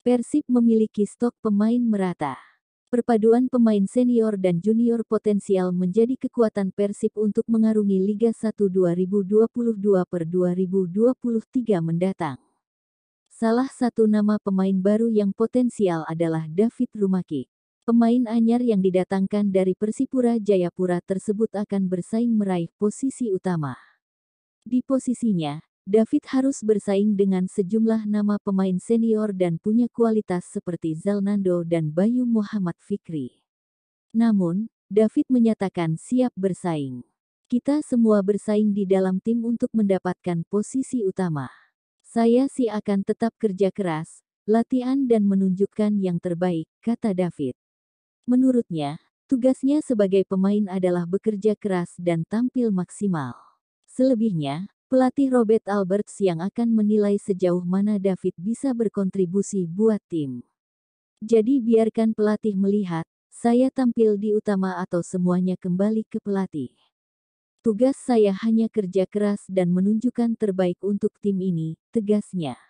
Persib memiliki stok pemain merata. Perpaduan pemain senior dan junior potensial menjadi kekuatan Persib untuk mengarungi Liga 1 2022 per 2023 mendatang. Salah satu nama pemain baru yang potensial adalah David Rumaki. Pemain anyar yang didatangkan dari Persipura Jayapura tersebut akan bersaing meraih posisi utama. Di posisinya, David harus bersaing dengan sejumlah nama pemain senior dan punya kualitas seperti Zalnando dan Bayu Muhammad Fikri. Namun, David menyatakan siap bersaing. Kita semua bersaing di dalam tim untuk mendapatkan posisi utama. Saya sih akan tetap kerja keras, latihan dan menunjukkan yang terbaik, kata David. Menurutnya, tugasnya sebagai pemain adalah bekerja keras dan tampil maksimal. Selebihnya, Pelatih Robert Alberts yang akan menilai sejauh mana David bisa berkontribusi buat tim. Jadi biarkan pelatih melihat, saya tampil di utama atau semuanya kembali ke pelatih. Tugas saya hanya kerja keras dan menunjukkan terbaik untuk tim ini, tegasnya.